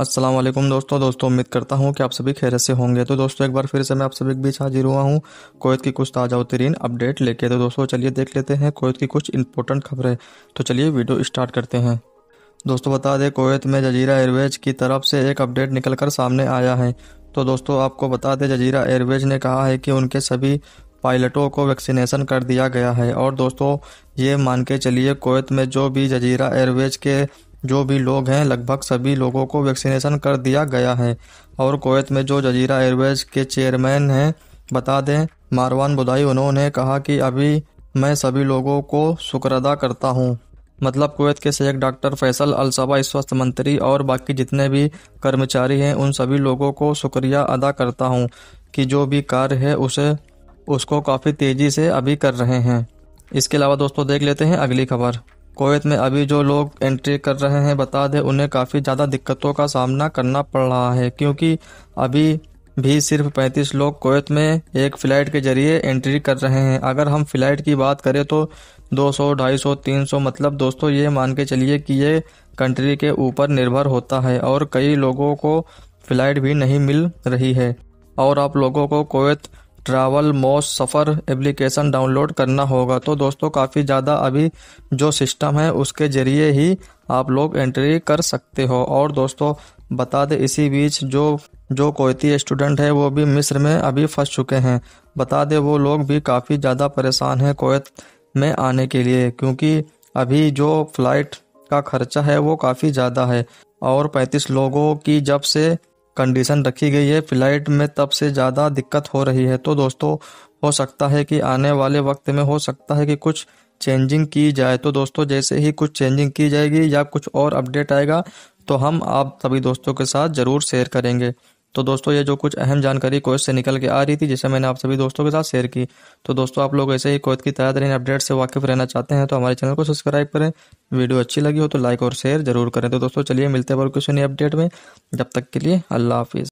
असलम दोस्तों दोस्तों उम्मीद करता हूँ कि आप सभी खैर से होंगे तो दोस्तों एक बार फिर से मैं आप सभी के बीच हाजिर हुआ हूँ कोयत की कुछ ताज़ा तरीन अपडेट लेके तो दोस्तों चलिए देख लेते हैं कोयत की कुछ इंपॉर्टेंट खबरें तो चलिए वीडियो स्टार्ट करते हैं दोस्तों बता दें कोयत में जजीरा एयरवेज की तरफ से एक अपडेट निकल कर सामने आया है तो दोस्तों आपको बता दें जजीरा एयरवेज ने कहा है कि उनके सभी पायलटों को वैक्सीनेशन कर दिया गया है और दोस्तों ये मान के चलिए कोयत में जो भी जजीरा एयरवेज के जो भी लोग हैं लगभग सभी लोगों को वैक्सीनेशन कर दिया गया है और कोवैत में जो जजीरा एयरवेज के चेयरमैन हैं बता दें मारवान बुदाई उन्होंने कहा कि अभी मैं सभी लोगों को शुक्र अदा करता हूँ मतलब कुवैत के सहायक डॉक्टर फैसल अलसबा स्वास्थ्य मंत्री और बाकी जितने भी कर्मचारी हैं उन सभी लोगों को शुक्रिया अदा करता हूँ कि जो भी कार्य है उसे उसको काफ़ी तेज़ी से अभी कर रहे हैं इसके अलावा दोस्तों देख लेते हैं अगली खबर कोवैत में अभी जो लोग एंट्री कर रहे हैं बता दें उन्हें काफ़ी ज़्यादा दिक्कतों का सामना करना पड़ रहा है क्योंकि अभी भी सिर्फ 35 लोग कोवैत में एक फ़्लाइट के जरिए एंट्री कर रहे हैं अगर हम फ़्लाइट की बात करें तो 200, 250, 300 मतलब दोस्तों ये मान के चलिए कि ये कंट्री के ऊपर निर्भर होता है और कई लोगों को फ़्लाइट भी नहीं मिल रही है और आप लोगों को कोवैत ट्रैवल मोस सफ़र एप्लीकेशन डाउनलोड करना होगा तो दोस्तों काफ़ी ज़्यादा अभी जो सिस्टम है उसके ज़रिए ही आप लोग एंट्री कर सकते हो और दोस्तों बता दें इसी बीच जो जो कोयती स्टूडेंट है वो भी मिस्र में अभी फंस चुके हैं बता दें वो लोग भी काफ़ी ज़्यादा परेशान हैं कोयत में आने के लिए क्योंकि अभी जो फ्लाइट का खर्चा है वो काफ़ी ज़्यादा है और 35 लोगों की जब से कंडीशन रखी गई है फ्लाइट में तब से ज़्यादा दिक्कत हो रही है तो दोस्तों हो सकता है कि आने वाले वक्त में हो सकता है कि कुछ चेंजिंग की जाए तो दोस्तों जैसे ही कुछ चेंजिंग की जाएगी या कुछ और अपडेट आएगा तो हम आप सभी दोस्तों के साथ ज़रूर शेयर करेंगे तो दोस्तों ये जो कुछ अहम जानकारी कोच से निकल के आ रही थी जिसे मैंने आप सभी दोस्तों के साथ शेयर की तो दोस्तों आप लोग ऐसे ही कोच की ताज़ा तरीन अपडेट से वाकिफ रहना चाहते हैं तो हमारे चैनल को सब्सक्राइब करें वीडियो अच्छी लगी हो तो लाइक और शेयर जरूर करें तो दोस्तों चलिए मिलते हैं और कुछ नई अपडेट में जब तक के लिए अल्लाह हाफिज़